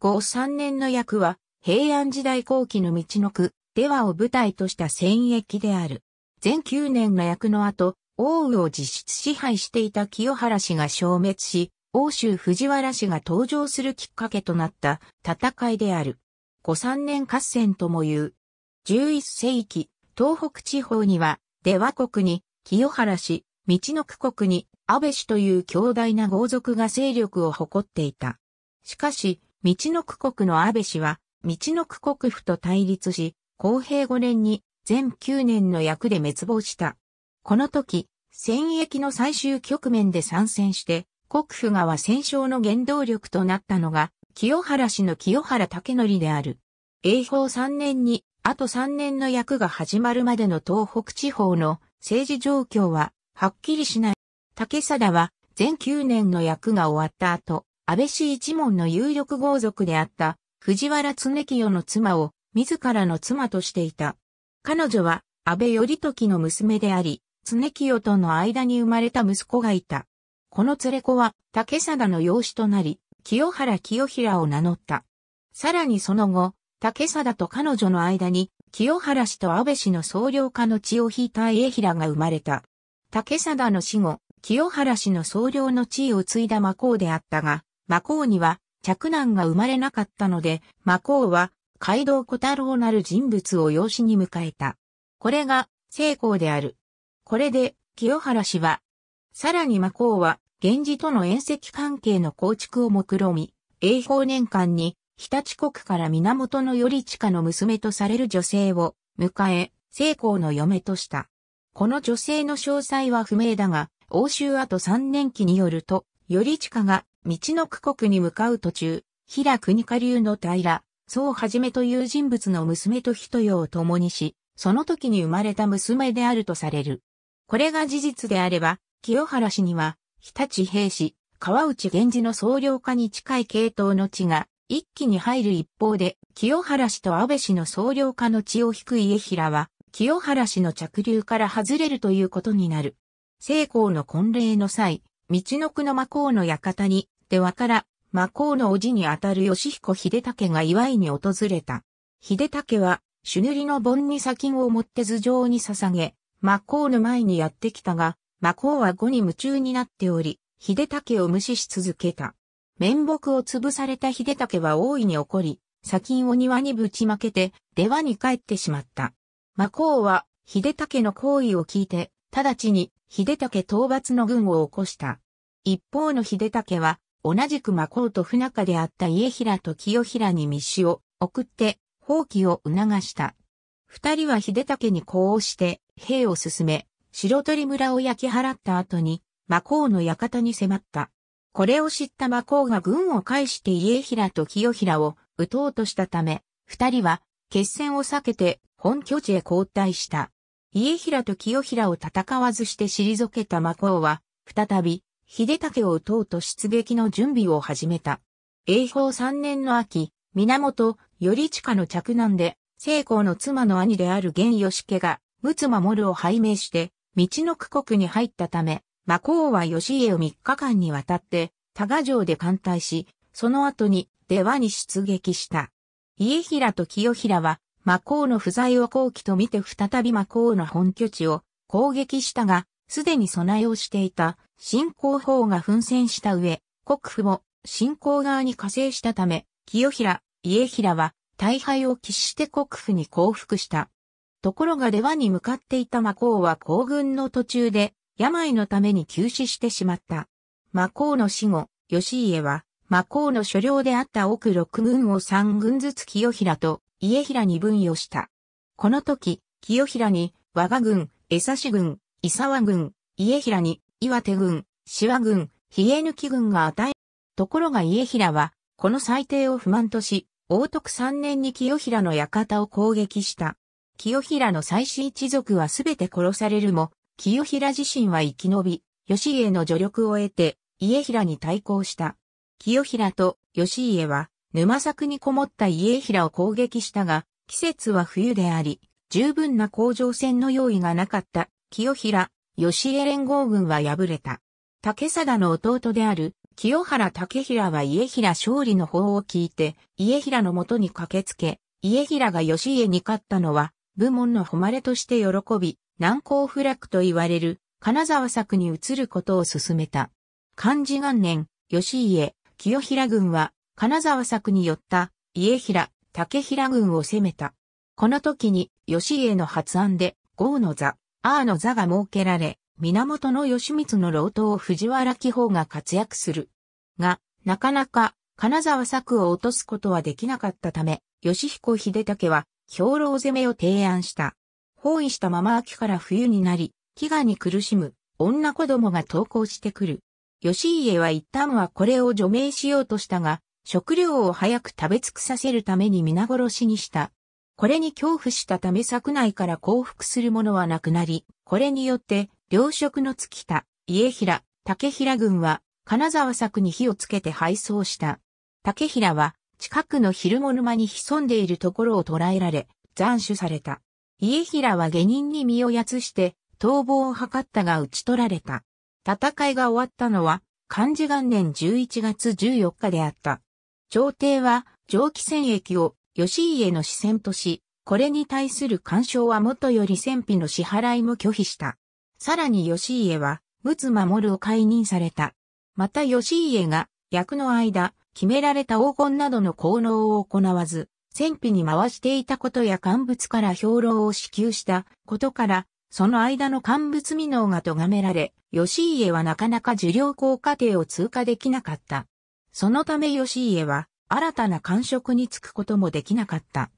後三年の役は、平安時代後期の道の区、出羽を舞台とした戦役である。全九年の役の後、王羽を実質支配していた清原氏が消滅し、欧州藤原氏が登場するきっかけとなった戦いである。後三年合戦とも言う。11世紀、東北地方には、出羽国に、清原氏、道の区国に、安倍氏という強大な豪族が勢力を誇っていた。しかし、道の区国の安倍氏は、道の区国府と対立し、公平5年に全9年の役で滅亡した。この時、戦役の最終局面で参戦して、国府側戦勝の原動力となったのが、清原氏の清原武則である。永保3年に、あと3年の役が始まるまでの東北地方の政治状況は、はっきりしない。武貞は、全9年の役が終わった後、安倍氏一門の有力豪族であった藤原常清の妻を自らの妻としていた。彼女は安倍頼時の娘であり、常清との間に生まれた息子がいた。この連れ子は竹貞の養子となり、清原清平を名乗った。さらにその後、竹貞と彼女の間に、清原氏と安倍氏の総領家の血を引いた家平が生まれた。竹貞の死後、清原氏の総領の地位を継いだ魔皇であったが、魔皇には嫡男が生まれなかったので、魔皇は街道小太郎なる人物を養子に迎えた。これが成功である。これで清原氏は、さらに魔皇は源氏との縁石関係の構築を目論み、永保年間に日立国から源頼親の娘とされる女性を迎え、成功の嫁とした。この女性の詳細は不明だが、欧州後3年期によると、頼親が道の区国に向かう途中、平国下流の平、そうはじめという人物の娘と人よを共にし、その時に生まれた娘であるとされる。これが事実であれば、清原氏には、日立平氏、川内源氏の総領下に近い系統の地が、一気に入る一方で、清原氏と安倍氏の総領下の地を引く家平は、清原氏の着流から外れるということになる。成功の婚礼の際、道の区の魔皇の館に、ではから、魔皇の叔父にあたる吉彦秀武が祝いに訪れた。秀武は、朱塗りの盆に砂金を持って頭上に捧げ、魔皇の前にやってきたが、魔皇は語に夢中になっており、秀武を無視し続けた。面目を潰された秀武は大いに怒り、砂金を庭にぶちまけて、出羽に帰ってしまった。魔皇は、秀武の行為を聞いて、直ちに秀武討伐の軍を起こした。一方の秀武は、同じく魔皇と不仲であった家平と清平に密使を送って、放棄を促した。二人は秀武に呼応して、兵を進め、白鳥村を焼き払った後に、魔皇の館に迫った。これを知った魔皇が軍を介して家平と清平を撃とうとしたため、二人は決戦を避けて本拠地へ交代した。家平と清平を戦わずして退けた魔法は、再び、秀武を討とうと出撃の準備を始めた。永保3年の秋、源頼親の着男で、聖光の妻の兄である源義家が、陸奥守を拝命して、道の区国に入ったため、魔法は義家を3日間にわたって、多賀城で艦隊し、その後に出羽に出撃した。家平と清平は魔皇の不在を後期と見て再び魔皇の本拠地を攻撃したが、すでに備えをしていた新皇法が奮戦した上、国府も新仰側に加勢したため、清平、家平は大敗を喫して国府に降伏した。ところが出羽に向かっていた魔皇は行軍の途中で、病のために急死してしまった。魔皇の死後、義家は、魔皇の所領であった奥六軍を三軍ずつ清平と家平に分与した。この時、清平に、我が軍、江差軍、伊沢軍、家平に、岩手軍、志和軍、比江き軍が与え、ところが家平は、この裁定を不満とし、王徳三年に清平の館を攻撃した。清平の最新一族はすべて殺されるも、清平自身は生き延び、義家の助力を得て、家平に対抗した。清平と義家は、沼作にこもった家平を攻撃したが、季節は冬であり、十分な甲状腺の用意がなかった清平、吉江連合軍は敗れた。竹貞の弟である清原竹平は家平勝利の方を聞いて、家平のもとに駆けつけ、家平が吉家に勝ったのは、部門の誉れとして喜び、難攻不落と言われる、金沢作に移ることを進めた。漢字元年、吉家、清平軍は、金沢作によった家平、竹平軍を攻めた。この時に義家の発案で、豪の座、アーの座が設けられ、源義満の老頭藤原紀宝が活躍する。が、なかなか金沢作を落とすことはできなかったため、義彦秀武は兵糧攻めを提案した。包囲したまま秋から冬になり、飢餓に苦しむ女子供が投降してくる。義家は一旦はこれを除名しようとしたが、食料を早く食べ尽くさせるために皆殺しにした。これに恐怖したため作内から降伏する者はなくなり、これによって、糧食の尽きた、家平、竹平軍は、金沢作に火をつけて敗走した。竹平は、近くの昼間沼に潜んでいるところを捕らえられ、斬首された。家平は下人に身をやつして、逃亡を図ったが討ち取られた。戦いが終わったのは、漢字元年11月14日であった。朝廷は蒸気戦役を義家の視線とし、これに対する干渉はもとより戦費の支払いも拒否した。さらに義家は、陸奥守を解任された。また義家が役の間、決められた黄金などの効能を行わず、戦費に回していたことや乾物から兵糧を支給したことから、その間の乾物未納が咎められ、義家はなかなか受領効果程を通過できなかった。そのため義家は新たな官職に就くこともできなかった。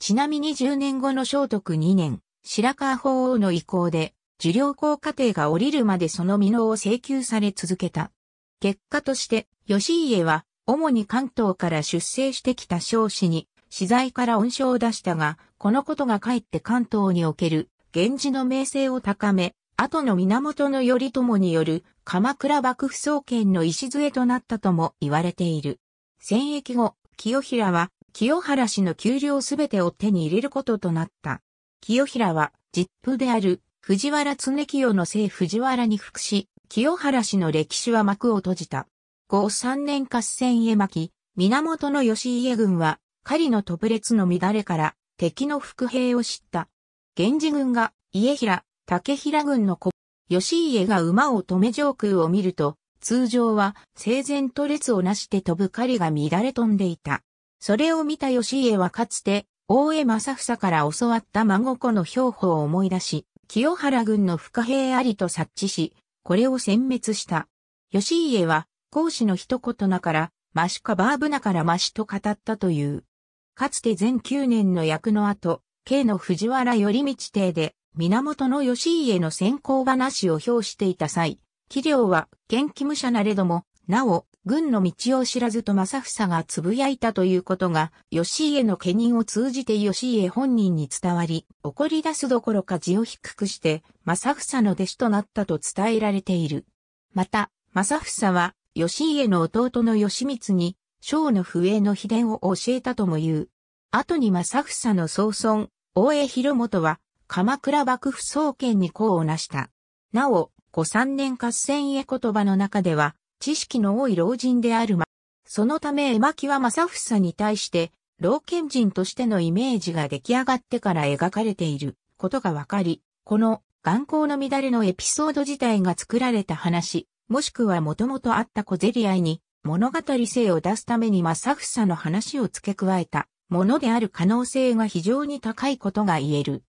ちなみに10年後の聖徳2年、白川法皇の意向で、受領校過程が降りるまでその未納を請求され続けた。結果として、義家は、主に関東から出征してきた少子に、資材から恩賞を出したが、このことがかえって関東における、源氏の名声を高め、後の源頼朝による鎌倉幕府創建の礎となったとも言われている。戦役後、清平は清原氏の給料すべてを手に入れることとなった。清平は実父である藤原常清の姓藤原に服し、清原氏の歴史は幕を閉じた。後3年合戦へ巻き、源義家軍は狩りの渡列の乱れから敵の伏兵を知った。源氏軍が家平、竹平軍の子、吉家が馬を止め上空を見ると、通常は整然と列をなして飛ぶ狩りが乱れ飛んでいた。それを見た吉家はかつて、大江正房から教わった孫子の兵法を思い出し、清原軍の不可兵ありと察知し、これを殲滅した。吉家は、講師の一言なから、マシかバーブなからマシと語ったという。かつて全9年の役の後、K の藤原頼道邸で、源義家の先行話を表していた際、器量は現気武者なれども、なお、軍の道を知らずと正房が呟いたということが、義家の家人を通じて義家本人に伝わり、怒り出すどころか字を低くして、正房の弟子となったと伝えられている。また、正房は、義家の弟の義光に、章の不の秘伝を教えたとも言う。後に正房の曾孫、大江広元は、鎌倉幕府総研に功を成した。なお、古三年合戦へ言葉の中では、知識の多い老人であるま、そのため絵巻は正房に対して、老賢人としてのイメージが出来上がってから描かれていることがわかり、この眼光の乱れのエピソード自体が作られた話、もしくはもともとあった小競り合いに物語性を出すために正房の話を付け加えたものである可能性が非常に高いことが言える。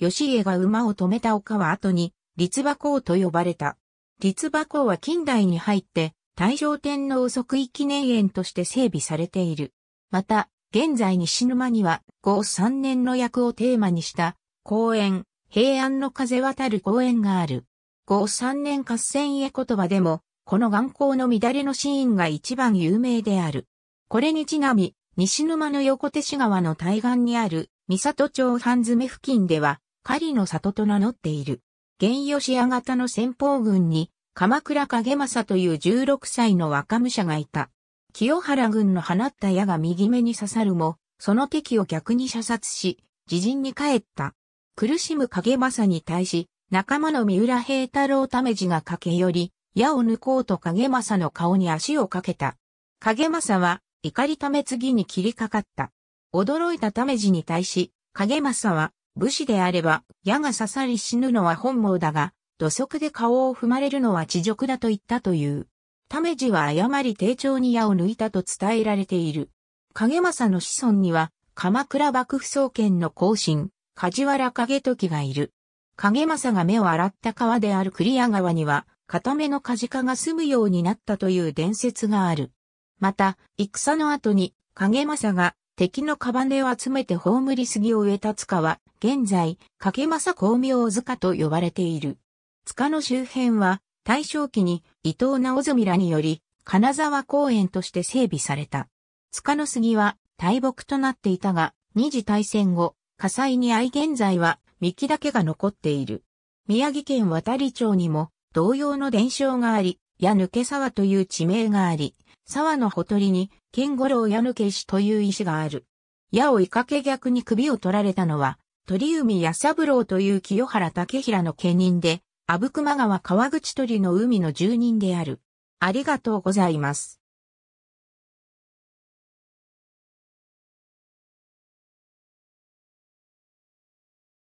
義家が馬を止めた丘は後に、立馬港と呼ばれた。立馬港は近代に入って、大正天皇即位記念園として整備されている。また、現在西沼には、後三年の役をテーマにした、公園、平安の風渡る公園がある。後三年合戦家言葉でも、この眼光の乱れのシーンが一番有名である。これにちなみ、西沼の横手市川の対岸にある、三里町半詰付近では、狩りの里と名乗っている。現吉屋型の先鋒軍に、鎌倉影正という16歳の若武者がいた。清原軍の放った矢が右目に刺さるも、その敵を逆に射殺し、自陣に帰った。苦しむ影正に対し、仲間の三浦平太郎ためじが駆け寄り、矢を抜こうと影正の顔に足をかけた。影正は、怒りため次に切りかかった。驚いたためじに対し、影正は、武士であれば、矢が刺さり死ぬのは本望だが、土足で顔を踏まれるのは地辱だと言ったという。ためじは誤り丁重に矢を抜いたと伝えられている。影正の子孫には、鎌倉幕府総研の後進、梶原景時がいる。影正が目を洗った川である栗谷川には、片目の梶カが住むようになったという伝説がある。また、戦の後に、影正が敵のカバネを集めて葬り杉を植えた塚は、現在、掛政光明塚と呼ばれている。塚の周辺は、大正期に伊藤直澄らにより、金沢公園として整備された。塚の杉は大木となっていたが、二次大戦後、火災に遭い現在は幹だけが残っている。宮城県渡里町にも同様の伝承があり、矢抜沢という地名があり、沢のほとりに、剣五郎矢抜け石という石がある。矢を追いかけ逆に首を取られたのは、鳥海矢三郎という清原武平の家人で、阿武隈川川口鳥の海の住人である。ありがとうございます。